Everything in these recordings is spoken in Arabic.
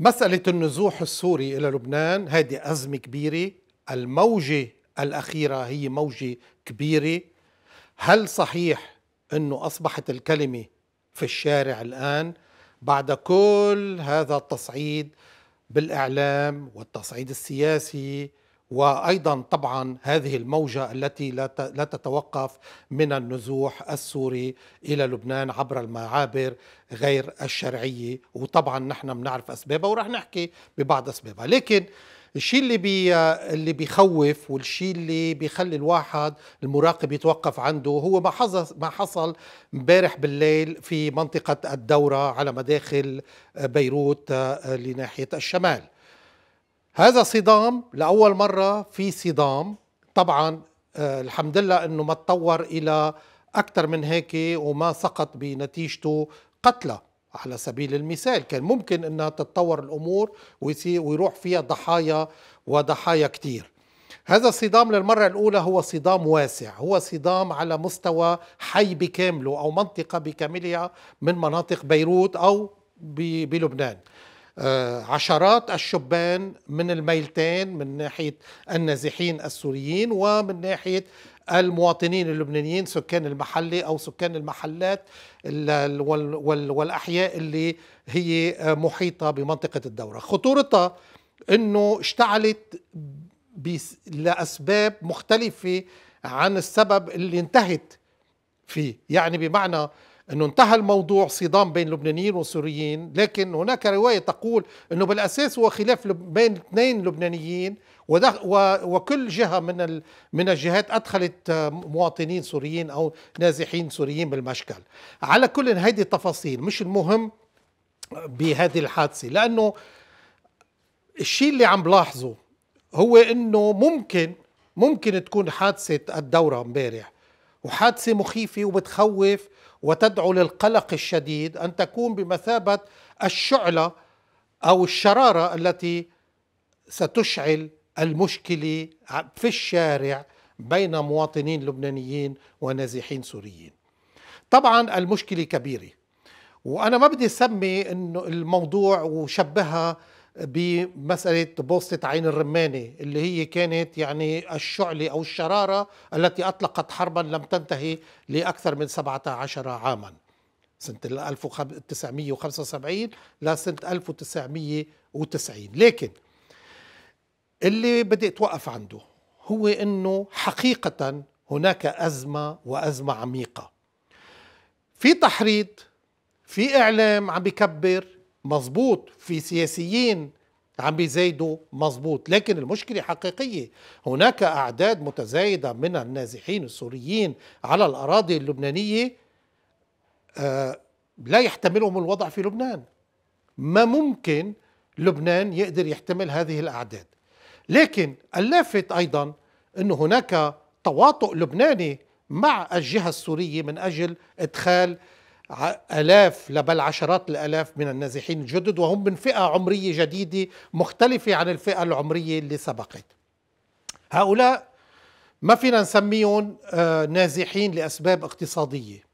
مسألة النزوح السوري إلى لبنان هذه أزمة كبيرة الموجة الأخيرة هي موجة كبيرة هل صحيح أنه أصبحت الكلمة في الشارع الآن بعد كل هذا التصعيد بالإعلام والتصعيد السياسي وايضا طبعا هذه الموجه التي لا تتوقف من النزوح السوري الى لبنان عبر المعابر غير الشرعيه وطبعا نحن بنعرف اسبابها ورح نحكي ببعض اسبابها لكن الشيء اللي بي اللي بيخوف والشيء اللي بيخلي الواحد المراقب يتوقف عنده هو ما حصل ما حصل امبارح بالليل في منطقه الدوره على مداخل بيروت آه، لناحيه الشمال هذا صدام لاول مره في صدام طبعا آه، الحمد لله انه ما تطور الى اكثر من هيك وما سقط بنتيجته قتلى على سبيل المثال كان ممكن انها تتطور الامور ويروح فيها ضحايا وضحايا كثير هذا الصدام للمرة الأولى هو صدام واسع هو صدام على مستوى حي بكامله أو منطقة بكاملها من مناطق بيروت أو بلبنان آه، عشرات الشبان من الميلتين من ناحية النازحين السوريين ومن ناحية المواطنين اللبنانيين سكان المحلة أو سكان المحلات والأحياء اللي هي محيطة بمنطقة الدورة خطورتها أنه اشتعلت لأسباب مختلفة عن السبب اللي انتهت فيه يعني بمعنى أنه انتهى الموضوع صدام بين اللبنانيين والسوريين لكن هناك رواية تقول أنه بالأساس هو خلاف بين اثنين لبنانيين وكل جهة من من الجهات أدخلت آه، مواطنين سوريين أو نازحين سوريين بالمشكل على كل هذه التفاصيل مش المهم بهذه الحادثة لأنه الشيء اللي عم بلاحظه هو أنه ممكن ممكن تكون حادثة الدورة امبارح وحادثة مخيفة وبتخوف وتدعو للقلق الشديد ان تكون بمثابه الشعله او الشراره التي ستشعل المشكله في الشارع بين مواطنين لبنانيين ونازحين سوريين. طبعا المشكله كبيره وانا ما بدي اسمي انه الموضوع وشبهها بمسألة بوصة عين الرمانة اللي هي كانت يعني الشعلة أو الشرارة التي أطلقت حربا لم تنتهي لأكثر من 17 عاما سنة 1975 لسنة 1990 لكن اللي بدي أتوقف عنده هو أنه حقيقة هناك أزمة وأزمة عميقة في تحريض في إعلام عم بكبر مظبوط في سياسيين عم بيزايدوا مظبوط لكن المشكلة حقيقية هناك أعداد متزايدة من النازحين السوريين على الأراضي اللبنانية آه، لا يحتملهم الوضع في لبنان ما ممكن لبنان يقدر يحتمل هذه الأعداد لكن اللافت أيضا أن هناك تواطؤ لبناني مع الجهة السورية من أجل إدخال آلاف بل عشرات الآلاف من النازحين الجدد وهم من فئة عمرية جديدة مختلفة عن الفئة العمرية اللي سبقت هؤلاء ما فينا نسميهم آه، نازحين لأسباب اقتصادية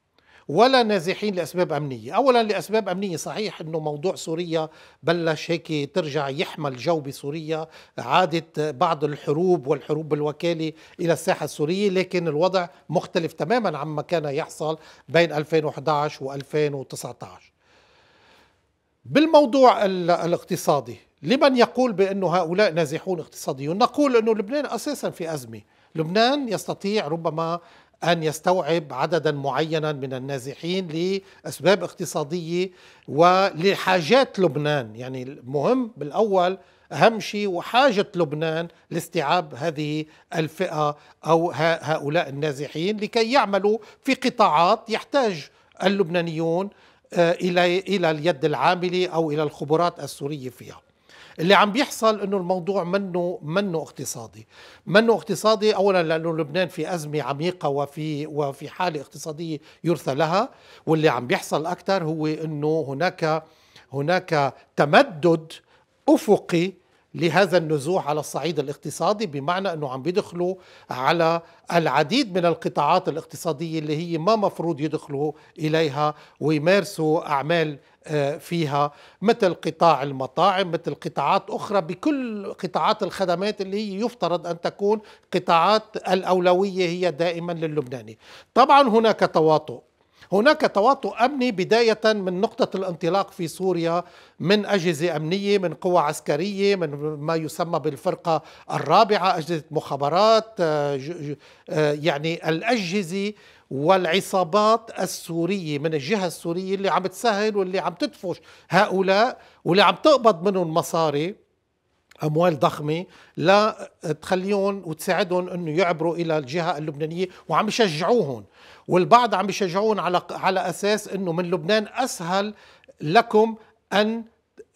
ولا نازحين لاسباب امنيه، اولا لاسباب امنيه صحيح انه موضوع سوريا بلش هيك ترجع يحمل جو بسوريا، عادت بعض الحروب والحروب بالوكاله الى الساحه السوريه، لكن الوضع مختلف تماما عما كان يحصل بين 2011 و2019. بالموضوع الاقتصادي، لمن يقول بانه هؤلاء نازحون اقتصاديون؟ نقول انه لبنان اساسا في ازمه، لبنان يستطيع ربما أن يستوعب عددا معينا من النازحين لأسباب اقتصادية ولحاجات لبنان يعني المهم بالأول أهم شيء وحاجة لبنان لاستيعاب هذه الفئة أو هؤلاء النازحين لكي يعملوا في قطاعات يحتاج اللبنانيون آه، إلى اليد العاملة أو إلى الخبرات السورية فيها اللي عم بيحصل انه الموضوع منه منه اقتصادي منه اقتصادي اولا لانه لبنان في ازمه عميقه وفي وفي حاله اقتصاديه يرثى لها واللي عم بيحصل اكثر هو انه هناك هناك تمدد افقي لهذا النزوح على الصعيد الاقتصادي بمعنى انه عم بيدخلوا على العديد من القطاعات الاقتصاديه اللي هي ما مفروض يدخلوا اليها ويمارسوا اعمال آه، فيها مثل قطاع المطاعم مثل قطاعات اخرى بكل قطاعات الخدمات اللي هي يفترض ان تكون قطاعات الاولويه هي دائما لللبناني. طبعا هناك تواطؤ هناك تواطؤ أمني بداية من نقطة الانطلاق في سوريا من أجهزة أمنية من قوى عسكرية من ما يسمى بالفرقة الرابعة أجهزة مخابرات آه، آه، يعني الأجهزة والعصابات السورية من الجهة السورية اللي عم تسهل واللي عم تدفش هؤلاء واللي عم تقبض منهم مصاري اموال ضخمه لا تخليهم وتساعدهم انه يعبروا الى الجهه اللبنانيه وعم يشجعوهم والبعض عم يشجعون على على اساس انه من لبنان اسهل لكم ان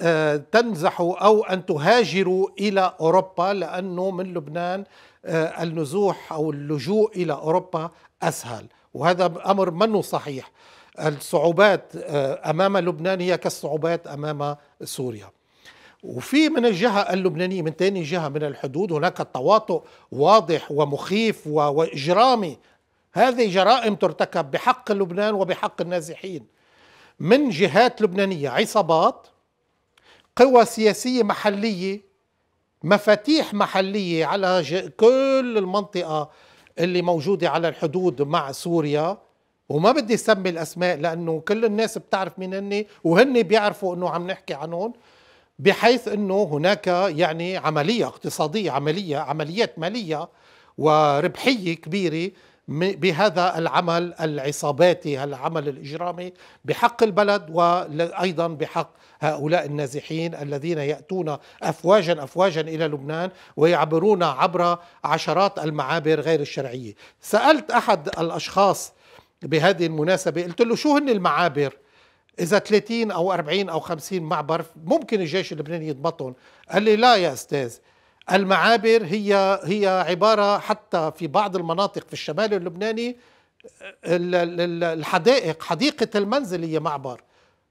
آه، تنزحوا او ان تهاجروا الى اوروبا لانه من لبنان آه، النزوح او اللجوء الى اوروبا اسهل وهذا امر منه صحيح الصعوبات آه، امام لبنان هي كالصعوبات امام سوريا وفي من الجهة اللبنانية من ثاني جهة من الحدود هناك تواطؤ واضح ومخيف وإجرامي هذه جرائم ترتكب بحق لبنان وبحق النازحين من جهات لبنانية عصابات قوى سياسية محلية مفاتيح محلية على كل المنطقة اللي موجودة على الحدود مع سوريا وما بدي سمي الأسماء لأنه كل الناس بتعرف مين هني وهن بيعرفوا أنه عم نحكي عنهم بحيث انه هناك يعني عمليه اقتصاديه عمليه عمليات ماليه وربحيه كبيره بهذا العمل العصاباتي العمل الإجرامي بحق البلد وأيضا بحق هؤلاء النازحين الذين يأتون أفواجا أفواجا إلى لبنان ويعبرون عبر عشرات المعابر غير الشرعية سألت أحد الأشخاص بهذه المناسبة قلت له شو هن المعابر اذا 30 او 40 او 50 معبر ممكن الجيش اللبناني يضبطهم قال لي لا يا استاذ المعابر هي هي عباره حتى في بعض المناطق في الشمال اللبناني الحدائق حديقه المنزل هي معبر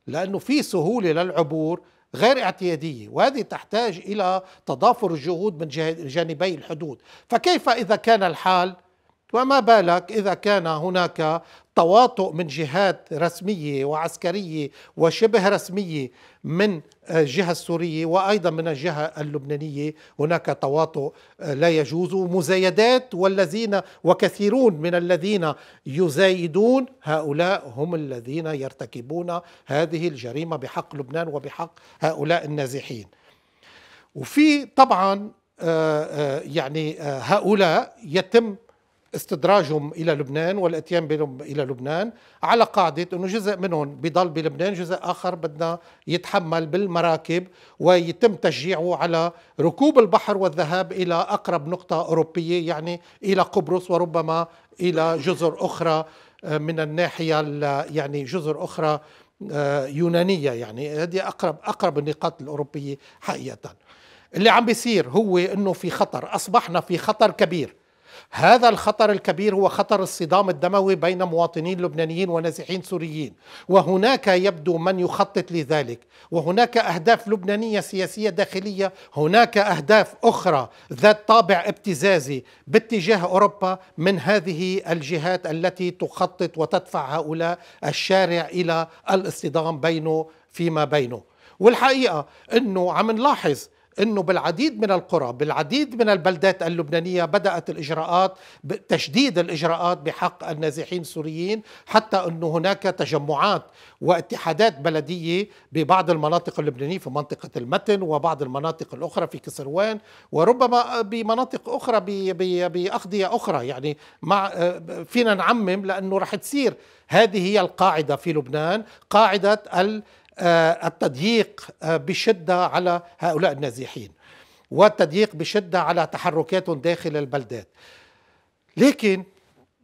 لانه في سهوله للعبور غير اعتياديه وهذه تحتاج الى تضافر الجهود من جانبي الحدود فكيف اذا كان الحال وما بالك اذا كان هناك تواطؤ من جهات رسميه وعسكريه وشبه رسميه من الجهه السوريه وايضا من الجهه اللبنانيه هناك تواطؤ لا يجوز ومزايدات والذين وكثيرون من الذين يزايدون هؤلاء هم الذين يرتكبون هذه الجريمه بحق لبنان وبحق هؤلاء النازحين. وفي طبعا آه، آه، يعني آه، هؤلاء يتم استدراجهم الى لبنان والاتيان بهم الى لبنان على قاعده انه جزء منهم بضل بلبنان جزء اخر بدنا يتحمل بالمراكب ويتم تشجيعه على ركوب البحر والذهاب الى اقرب نقطه اوروبيه يعني الى قبرص وربما الى جزر اخرى آه، من الناحيه يعني جزر اخرى آه، يونانيه يعني هذه اقرب اقرب النقاط الاوروبيه حقيقه اللي عم بيصير هو انه في خطر اصبحنا في خطر كبير هذا الخطر الكبير هو خطر الصدام الدموي بين مواطنين لبنانيين ونازحين سوريين وهناك يبدو من يخطط لذلك وهناك أهداف لبنانية سياسية داخلية هناك أهداف أخرى ذات طابع ابتزازي باتجاه أوروبا من هذه الجهات التي تخطط وتدفع هؤلاء الشارع إلى الاصطدام بينه فيما بينه والحقيقة أنه عم نلاحظ انه بالعديد من القرى بالعديد من البلدات اللبنانيه بدات الاجراءات تشديد الاجراءات بحق النازحين السوريين حتى انه هناك تجمعات واتحادات بلديه ببعض المناطق اللبنانيه في منطقه المتن وبعض المناطق الاخرى في كسروان وربما بمناطق اخرى باقضيه اخرى يعني مع فينا نعمم لانه رح تصير هذه هي القاعده في لبنان قاعده ال آه، التضييق آه، بشدة على هؤلاء النازحين والتضييق بشدة على تحركاتهم داخل البلدات لكن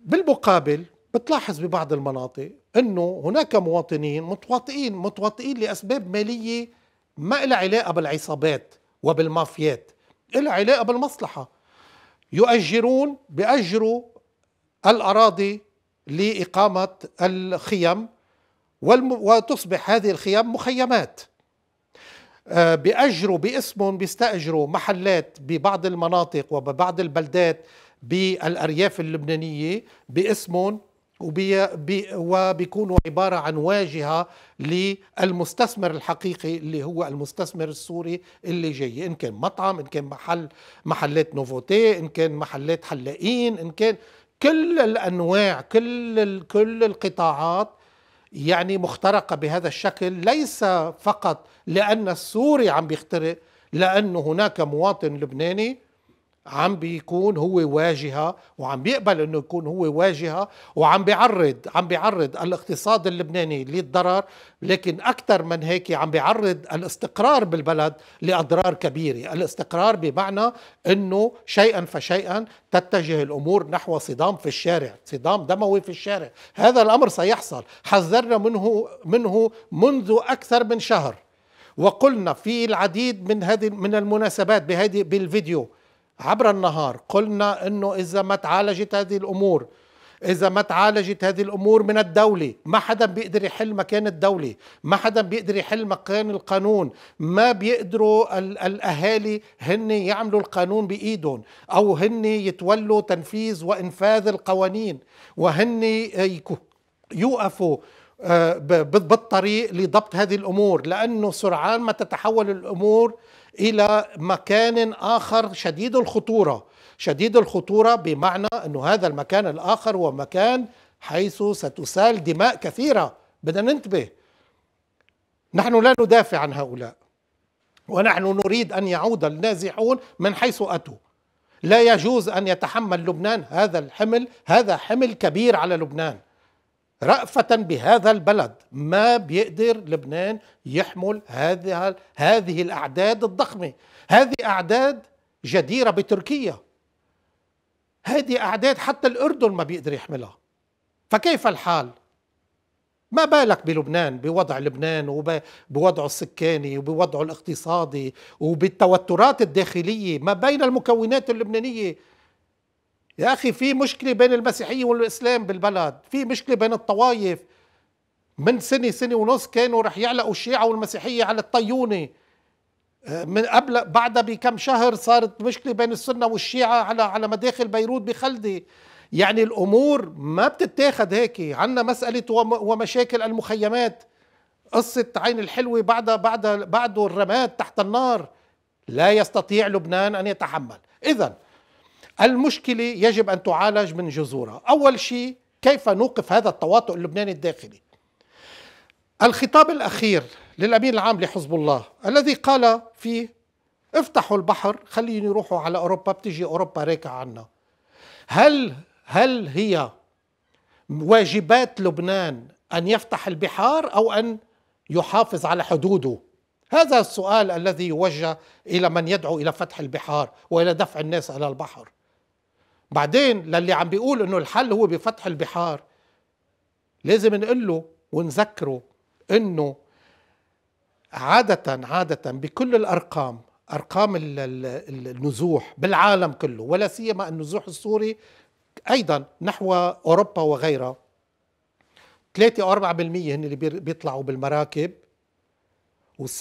بالمقابل بتلاحظ ببعض المناطق انه هناك مواطنين متواطئين متواطئين لاسباب ماليه ما لها علاقه بالعصابات وبالمافيات لها علاقه بالمصلحه يؤجرون بأجروا الاراضي لاقامه الخيم وتصبح هذه الخيام مخيمات آه، بأجروا باسمهم بيستأجروا محلات ببعض المناطق وببعض البلدات بالأرياف اللبنانية باسمهم وبيكونوا عبارة عن واجهة للمستثمر الحقيقي اللي هو المستثمر السوري اللي جاي إن كان مطعم إن كان محل محلات نوفوتي إن كان محلات حلاقين إن كان كل الأنواع كل كل القطاعات يعني مخترقة بهذا الشكل ليس فقط لأن السوري عم بيخترق لأن هناك مواطن لبناني عم بيكون هو واجهة وعم بيقبل انه يكون هو واجهة وعم بيعرض عم بيعرض الاقتصاد اللبناني للضرر لكن اكثر من هيك عم بيعرض الاستقرار بالبلد لاضرار كبيرة، الاستقرار بمعنى انه شيئا فشيئا تتجه الامور نحو صدام في الشارع، صدام دموي في الشارع، هذا الامر سيحصل، حذرنا منه منه منذ اكثر من شهر وقلنا في العديد من هذه من المناسبات بهذه بالفيديو عبر النهار قلنا أنه إذا ما تعالجت هذه الأمور إذا ما تعالجت هذه الأمور من الدولة ما حدا بيقدر يحل مكان الدولة ما حدا بيقدر يحل مكان القانون ما بيقدروا الأهالي هن يعملوا القانون بإيدهم أو هن يتولوا تنفيذ وإنفاذ القوانين وهن يوقفوا آه، بالطريق لضبط هذه الأمور لأنه سرعان ما تتحول الأمور الى مكان اخر شديد الخطوره شديد الخطوره بمعنى انه هذا المكان الاخر هو مكان حيث ستسال دماء كثيره بدنا ننتبه نحن لا ندافع عن هؤلاء ونحن نريد ان يعود النازحون من حيث اتوا لا يجوز ان يتحمل لبنان هذا الحمل هذا حمل كبير على لبنان رأفة بهذا البلد ما بيقدر لبنان يحمل هذه هذه الأعداد الضخمة هذه أعداد جديرة بتركيا هذه أعداد حتى الأردن ما بيقدر يحملها فكيف الحال؟ ما بالك بلبنان بوضع لبنان وبوضعه السكاني وبوضعه الاقتصادي وبالتوترات الداخلية ما بين المكونات اللبنانية يا أخي في مشكلة بين المسيحية والإسلام بالبلد في مشكلة بين الطوايف من سنة سنة ونص كانوا رح يعلقوا الشيعة والمسيحية على الطيونة آه، من قبل بعدها بكم شهر صارت مشكلة بين السنة والشيعة على على مداخل بيروت بخلدي يعني الأمور ما بتتاخد هيك عندنا مسألة ومشاكل المخيمات قصة عين الحلوة بعد بعد بعده الرماد تحت النار لا يستطيع لبنان أن يتحمل إذا المشكلة يجب أن تعالج من جذورها أول شيء كيف نوقف هذا التواطؤ اللبناني الداخلي الخطاب الأخير للأمين العام لحزب الله الذي قال فيه افتحوا البحر خليهم يروحوا على أوروبا بتجي أوروبا راكعة عنا هل هل هي واجبات لبنان أن يفتح البحار أو أن يحافظ على حدوده هذا السؤال الذي يوجه إلى من يدعو إلى فتح البحار وإلى دفع الناس إلى البحر بعدين للي عم بيقول انه الحل هو بفتح البحار لازم نقول له ونذكره انه عادة عادة بكل الارقام ارقام النزوح بالعالم كله ولا سيما النزوح السوري ايضا نحو اوروبا وغيرها 3 او 4% هن اللي بيطلعوا بالمراكب و 96%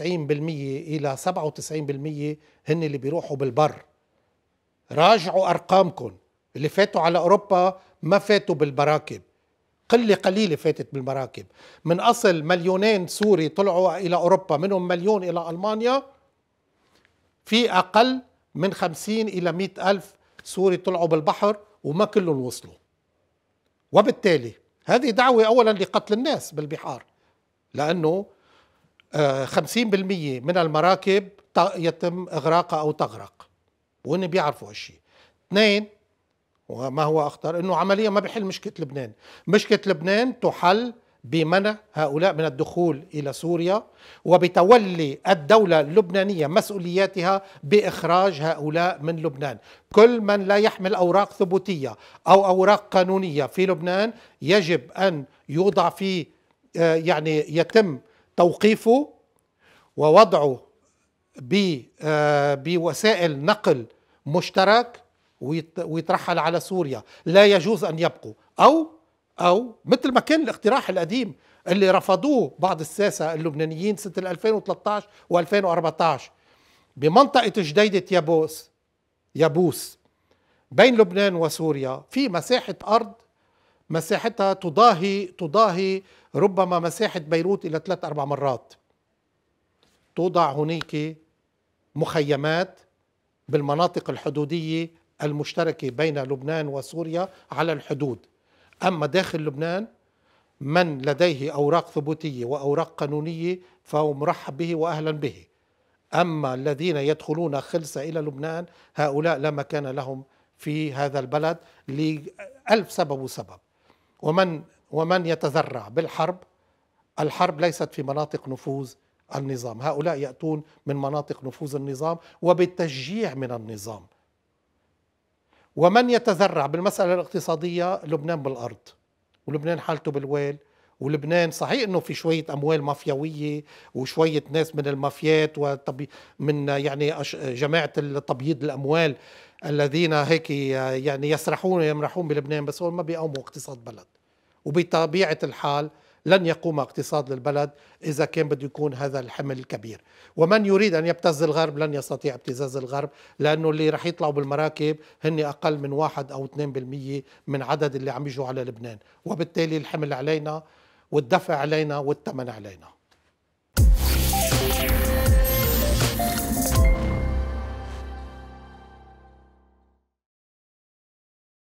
الى 97% هن اللي بيروحوا بالبر راجعوا ارقامكم اللي فاتوا على اوروبا ما فاتوا بالمراكب قلة قليلة فاتت بالمراكب من أصل مليونين سوري طلعوا إلى أوروبا منهم مليون إلى ألمانيا في أقل من خمسين إلى مئة ألف سوري طلعوا بالبحر وما كلهم وصلوا وبالتالي هذه دعوة أولا لقتل الناس بالبحار لأنه آه، خمسين بالمية من المراكب يتم إغراقها أو تغرق وهن بيعرفوا هالشيء اثنين وما هو اخطر انه عمليا ما بحل مشكله لبنان مشكله لبنان تحل بمنع هؤلاء من الدخول الى سوريا وبتولي الدوله اللبنانيه مسؤولياتها باخراج هؤلاء من لبنان كل من لا يحمل اوراق ثبوتيه او اوراق قانونيه في لبنان يجب ان يوضع في آه، يعني يتم توقيفه ووضعه آه، بوسائل نقل مشترك ويترحل على سوريا لا يجوز أن يبقوا أو أو مثل ما كان الاقتراح القديم اللي رفضوه بعض الساسة اللبنانيين سنة 2013 و2014 بمنطقة جديدة يابوس يابوس بين لبنان وسوريا في مساحة أرض مساحتها تضاهي تضاهي ربما مساحة بيروت إلى ثلاث أربع مرات توضع هناك مخيمات بالمناطق الحدودية المشتركة بين لبنان وسوريا على الحدود أما داخل لبنان من لديه أوراق ثبوتية وأوراق قانونية فهو مرحب به وأهلا به أما الذين يدخلون خلسة إلى لبنان هؤلاء لا مكان لهم في هذا البلد لألف سبب وسبب ومن ومن يتذرع بالحرب الحرب ليست في مناطق نفوذ النظام هؤلاء يأتون من مناطق نفوذ النظام وبالتشجيع من النظام ومن يتذرع بالمسألة الاقتصادية لبنان بالأرض ولبنان حالته بالويل ولبنان صحيح انه في شويه اموال مافياويه وشويه ناس من المافيات من يعني جماعه تبييض الاموال الذين هيك يعني يسرحون ويمرحون بلبنان بس هو ما بيقوموا اقتصاد بلد وبطبيعه الحال لن يقوم اقتصاد للبلد إذا كان بده يكون هذا الحمل الكبير ومن يريد أن يبتز الغرب لن يستطيع ابتزاز الغرب لأنه اللي رح يطلعوا بالمراكب هن أقل من واحد أو 2% من عدد اللي عم يجوا على لبنان وبالتالي الحمل علينا والدفع علينا والثمن علينا